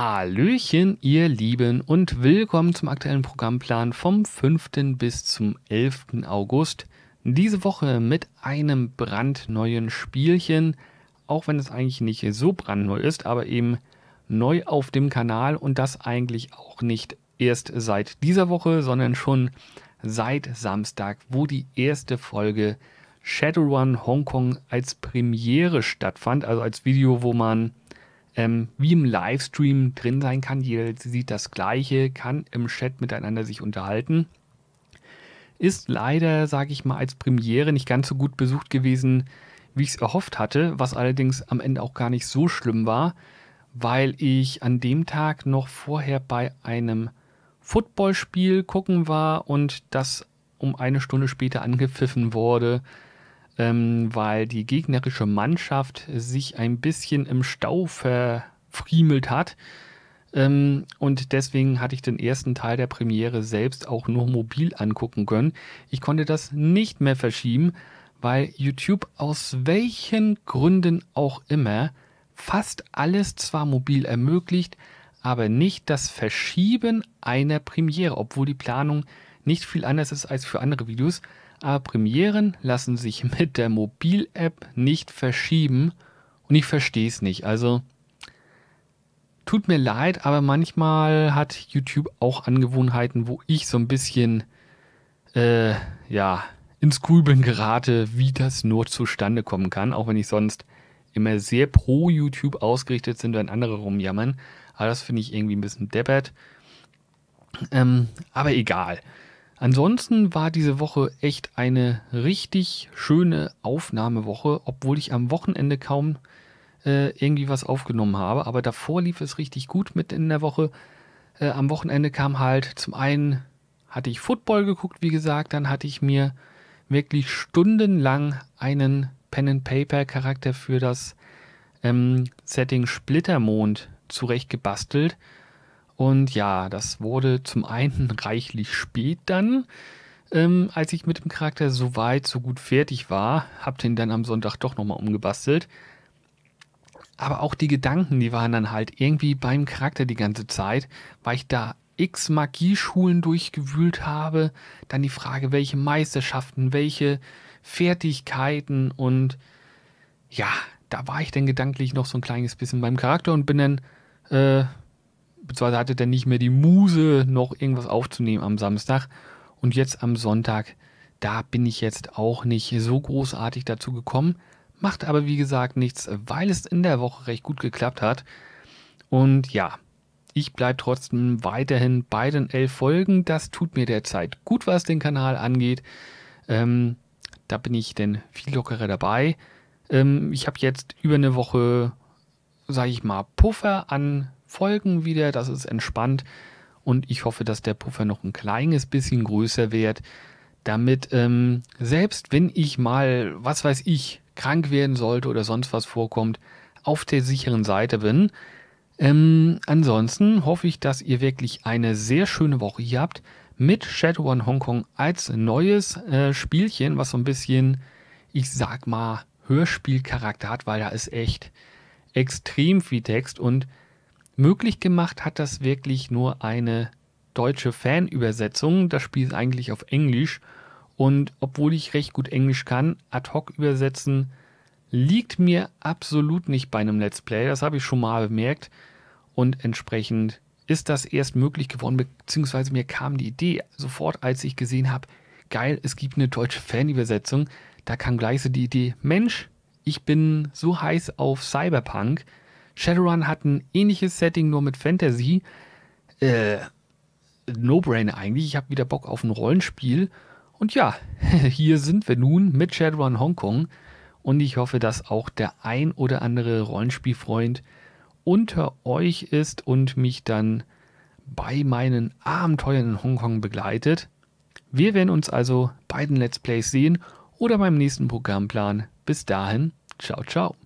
Hallöchen, ihr Lieben, und willkommen zum aktuellen Programmplan vom 5. bis zum 11. August. Diese Woche mit einem brandneuen Spielchen, auch wenn es eigentlich nicht so brandneu ist, aber eben neu auf dem Kanal und das eigentlich auch nicht erst seit dieser Woche, sondern schon seit Samstag, wo die erste Folge Shadowrun Hongkong als Premiere stattfand, also als Video, wo man ähm, wie im Livestream drin sein kann. Jeder sieht das Gleiche, kann im Chat miteinander sich unterhalten. Ist leider, sage ich mal, als Premiere nicht ganz so gut besucht gewesen, wie ich es erhofft hatte, was allerdings am Ende auch gar nicht so schlimm war, weil ich an dem Tag noch vorher bei einem Footballspiel gucken war und das um eine Stunde später angepfiffen wurde ähm, weil die gegnerische Mannschaft sich ein bisschen im Stau verfriemelt hat. Ähm, und deswegen hatte ich den ersten Teil der Premiere selbst auch nur mobil angucken können. Ich konnte das nicht mehr verschieben, weil YouTube aus welchen Gründen auch immer fast alles zwar mobil ermöglicht, aber nicht das Verschieben einer Premiere, obwohl die Planung nicht viel anders ist als für andere Videos, aber Premieren lassen sich mit der Mobil-App nicht verschieben und ich verstehe es nicht. Also tut mir leid, aber manchmal hat YouTube auch Angewohnheiten, wo ich so ein bisschen äh, ja ins Grübeln gerate, wie das nur zustande kommen kann, auch wenn ich sonst immer sehr pro YouTube ausgerichtet sind, wenn andere rumjammern. Aber das finde ich irgendwie ein bisschen deppert. Ähm, aber egal. Ansonsten war diese Woche echt eine richtig schöne Aufnahmewoche, obwohl ich am Wochenende kaum äh, irgendwie was aufgenommen habe. Aber davor lief es richtig gut mit in der Woche. Äh, am Wochenende kam halt zum einen hatte ich Football geguckt, wie gesagt, dann hatte ich mir wirklich stundenlang einen Pen and Paper Charakter für das ähm, Setting Splittermond zurechtgebastelt. Und ja, das wurde zum einen reichlich spät dann. Ähm, als ich mit dem Charakter so weit, so gut fertig war, hab den dann am Sonntag doch nochmal umgebastelt. Aber auch die Gedanken, die waren dann halt irgendwie beim Charakter die ganze Zeit, weil ich da x Magieschulen durchgewühlt habe. Dann die Frage, welche Meisterschaften, welche Fertigkeiten und ja, da war ich dann gedanklich noch so ein kleines bisschen beim Charakter und bin dann äh, beziehungsweise hatte dann nicht mehr die Muse, noch irgendwas aufzunehmen am Samstag. Und jetzt am Sonntag, da bin ich jetzt auch nicht so großartig dazu gekommen. Macht aber wie gesagt nichts, weil es in der Woche recht gut geklappt hat. Und ja, ich bleibe trotzdem weiterhin bei den elf Folgen. Das tut mir derzeit gut, was den Kanal angeht. Ähm, da bin ich denn viel lockerer dabei. Ähm, ich habe jetzt über eine Woche, sage ich mal, Puffer an Folgen wieder, das ist entspannt. Und ich hoffe, dass der Puffer noch ein kleines bisschen größer wird, damit ähm, selbst wenn ich mal, was weiß ich, krank werden sollte oder sonst was vorkommt, auf der sicheren Seite bin. Ähm, ansonsten hoffe ich, dass ihr wirklich eine sehr schöne Woche hier habt mit Shadow on Hong Kong als neues äh, Spielchen, was so ein bisschen, ich sag mal, Hörspielcharakter hat, weil da ist echt extrem viel Text und Möglich gemacht hat das wirklich nur eine deutsche Fanübersetzung. Das Spiel ist eigentlich auf Englisch. Und obwohl ich recht gut Englisch kann, ad hoc übersetzen liegt mir absolut nicht bei einem Let's Play. Das habe ich schon mal bemerkt. Und entsprechend ist das erst möglich geworden, beziehungsweise mir kam die Idee sofort, als ich gesehen habe, geil, es gibt eine deutsche Fanübersetzung. Da kam gleich so die Idee, Mensch, ich bin so heiß auf Cyberpunk. Shadowrun hat ein ähnliches Setting, nur mit Fantasy. Äh, no brain eigentlich. Ich habe wieder Bock auf ein Rollenspiel. Und ja, hier sind wir nun mit Shadowrun Hongkong. Und ich hoffe, dass auch der ein oder andere Rollenspielfreund unter euch ist und mich dann bei meinen Abenteuern in Hongkong begleitet. Wir werden uns also bei den Let's Plays sehen oder beim nächsten Programmplan. Bis dahin, ciao, ciao.